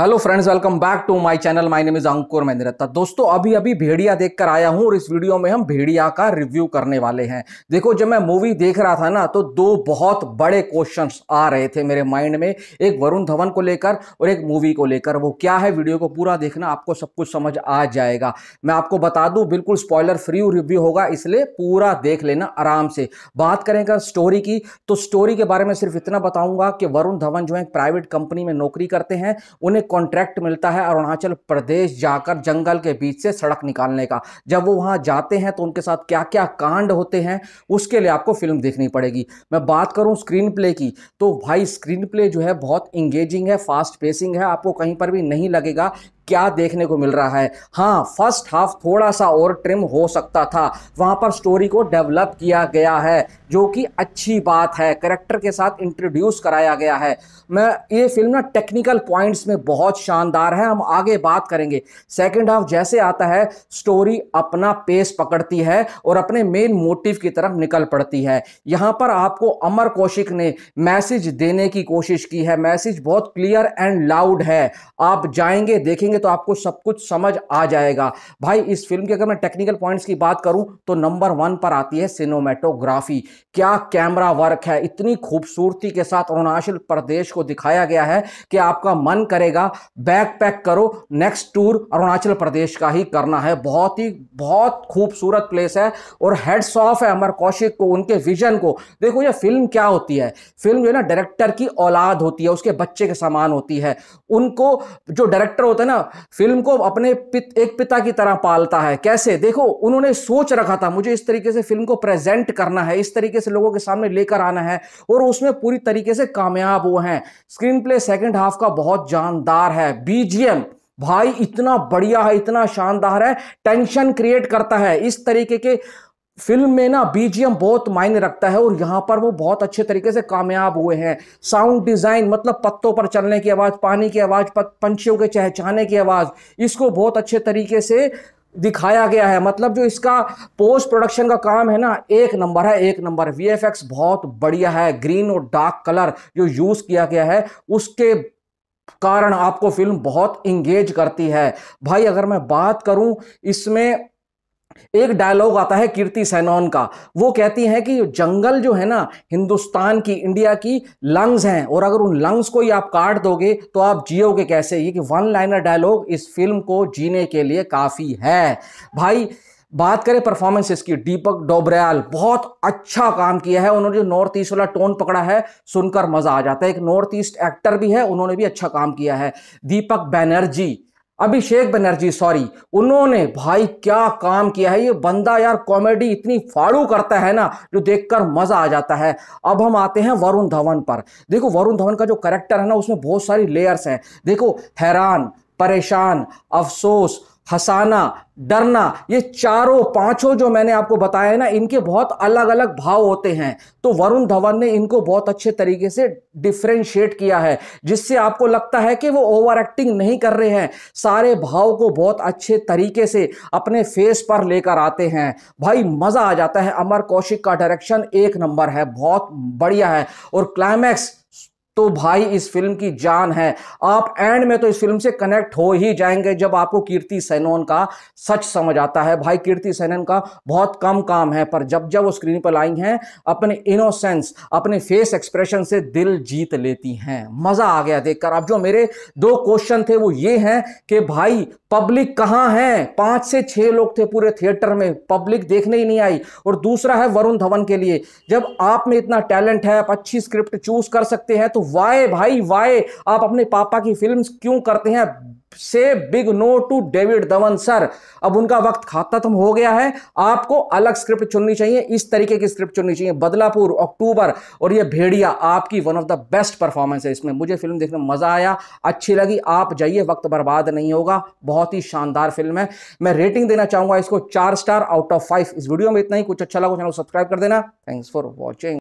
hello friends welcome back to my channel my name is Ankur Mahindrata दोस्तों अभी अभी भेड़िया देखकर आया हूं और इस वीडियो में हम भेड़िया का रिव्यू करने वाले हैं देखो जब मैं मूवी देख रहा था ना तो दो बहुत बड़े क्वेश्चंस आ रहे थे मेरे माइंड में एक वरुण धवन को लेकर और एक मूवी को लेकर वो क्या है वीडियो को पूरा देखना आपको सब कुछ समझ आ जाएगा मैं आपको बता दूँ बिल्कुल स्पॉयलर फ्री रिव्यू होगा इसलिए पूरा देख लेना आराम से बात करें अगर स्टोरी की तो स्टोरी के बारे में सिर्फ इतना बताऊँगा कि वरुण धवन जो है प्राइवेट कंपनी में नौकरी करते हैं उन्हें कॉन्ट्रैक्ट मिलता है अरुणाचल प्रदेश जाकर जंगल के बीच से सड़क निकालने का जब वो वहाँ जाते हैं तो उनके साथ क्या क्या कांड होते हैं उसके लिए आपको फिल्म देखनी पड़ेगी मैं बात करूँ स्क्रीन प्ले की तो भाई स्क्रीन प्ले जो है बहुत इंगेजिंग है फास्ट पेसिंग है आपको कहीं पर भी नहीं लगेगा क्या देखने को मिल रहा है हाँ फर्स्ट हाफ थोड़ा सा और ट्रिम हो सकता था वहाँ पर स्टोरी को डेवलप किया गया है जो कि अच्छी बात है करेक्टर के साथ इंट्रोड्यूस कराया गया है मैं ये फिल्म ना टेक्निकल पॉइंट्स में बहुत शानदार है हम आगे बात करेंगे सेकेंड हाफ जैसे आता है स्टोरी अपना पेस पकड़ती है और अपने मेन मोटिव की तरफ निकल पड़ती है यहाँ पर आपको अमर कौशिक ने मैसेज देने की कोशिश की है मैसेज बहुत क्लियर एंड लाउड है आप जाएंगे देखेंगे तो आपको सब कुछ समझ आ जाएगा भाई इस फिल्म की अगर मैं टेक्निकल पॉइंट्स की बात करूं तो नंबर वन पर आती है सिनेमेटोग्राफी क्या कैमरा वर्क है इतनी खूबसूरती के साथ अरुणाचल प्रदेश को दिखाया गया है कि आपका मन करेगा बैक पैक करो नेक्स्ट टूर अरुणाचल प्रदेश का ही करना है बहुत ही बहुत खूबसूरत प्लेस है और हेड्स ऑफ है अमर कौशिक को उनके विजन को देखो ये फिल्म क्या होती है फिल्म जो है ना डायरेक्टर की औलाद होती है उसके बच्चे के समान होती है उनको जो डायरेक्टर होता है ना फिल्म को अपने पित, एक पिता की तरह पालता है कैसे देखो उन्होंने सोच रखा था मुझे इस तरीके से फिल्म को प्रेजेंट करना है इस तरीके से लोगों के सामने लेकर आना है और उसमें पूरी तरीके से कामयाब हुए हैं स्क्रीन प्ले सेकेंड हाफ का बहुत जानदार है बीजीएम भाई इतना बढ़िया है इतना शानदार है टेंशन क्रिएट करता है इस तरीके के फिल्म में ना बीजीएम बहुत मायने रखता है और यहाँ पर वो बहुत अच्छे तरीके से कामयाब हुए हैं साउंड डिज़ाइन मतलब पत्तों पर चलने की आवाज़ पानी की आवाज़ पंछियों के चहचाने की आवाज़ इसको बहुत अच्छे तरीके से दिखाया गया है मतलब जो इसका पोस्ट प्रोडक्शन का काम है ना एक नंबर है एक नंबर वीएफएक्स बहुत बढ़िया है ग्रीन और डार्क कलर जो यूज़ किया गया है उसके कारण आपको फिल्म बहुत इंगेज करती है भाई अगर मैं बात करूं इसमें एक डायलॉग आता है कीर्ति सैनोन का वो कहती हैं कि जंगल जो है ना हिंदुस्तान की इंडिया की लंग्स हैं और अगर उन लंग्स को ही आप काट दोगे तो आप जियोगे कैसे ये कि वन लाइनर डायलॉग इस फिल्म को जीने के लिए काफ़ी है भाई बात करें परफॉर्मेंसेस की दीपक डोबरयाल बहुत अच्छा काम किया है उन्होंने जो नॉर्थ ईस्ट वाला टोन पकड़ा है सुनकर मज़ा आ जाता है एक नॉर्थ ईस्ट एक्टर भी है उन्होंने भी अच्छा काम किया है दीपक बैनर्जी अभिषेक बनर्जी सॉरी उन्होंने भाई क्या काम किया है ये बंदा यार कॉमेडी इतनी फाड़ू करता है ना जो देखकर मजा आ जाता है अब हम आते हैं वरुण धवन पर देखो वरुण धवन का जो करेक्टर है ना उसमें बहुत सारी लेयर्स हैं देखो हैरान परेशान अफसोस हंसाना डरना ये चारों पांचों जो मैंने आपको बताया ना इनके बहुत अलग अलग भाव होते हैं तो वरुण धवन ने इनको बहुत अच्छे तरीके से डिफ्रेंशिएट किया है जिससे आपको लगता है कि वो ओवर एक्टिंग नहीं कर रहे हैं सारे भाव को बहुत अच्छे तरीके से अपने फेस पर लेकर आते हैं भाई मज़ा आ जाता है अमर कौशिक का डायरेक्शन एक नंबर है बहुत बढ़िया है और क्लाइमैक्स तो भाई इस फिल्म की जान है आप एंड में तो इस फिल्म से कनेक्ट हो ही जाएंगे जब आपको कीर्ति सेनोन का सच समझ आता है भाई कीर्ति सेनन का बहुत कम काम है पर जब जब वो स्क्रीन पर लाई हैं अपने इनोसेंस अपने फेस एक्सप्रेशन से दिल जीत लेती हैं मज़ा आ गया देखकर अब जो मेरे दो क्वेश्चन थे वो ये हैं कि भाई पब्लिक कहाँ है पांच से छह लोग थे पूरे थिएटर में पब्लिक देखने ही नहीं आई और दूसरा है वरुण धवन के लिए जब आप में इतना टैलेंट है आप अच्छी स्क्रिप्ट चूज कर सकते हैं तो वाई भाई वाई आप अपने पापा की फिल्म क्यों करते हैं से big no to David Dhawan sir अब उनका वक्त खत्म हो गया है आपको अलग स्क्रिप्ट चुननी चाहिए इस तरीके की स्क्रिप्ट चुननी चाहिए बदलापुर अक्टूबर और ये भेड़िया आपकी one of the best performance है इसमें मुझे फिल्म देखने में मजा आया अच्छी लगी आप जाइए वक्त बर्बाद नहीं होगा बहुत ही शानदार फिल्म है मैं रेटिंग देना चाहूंगा इसको चार स्टार आउट ऑफ फाइव इस वीडियो में इतना ही कुछ अच्छा लगा चैनल सब्सक्राइब कर देना थैंक्स फॉर वॉचिंग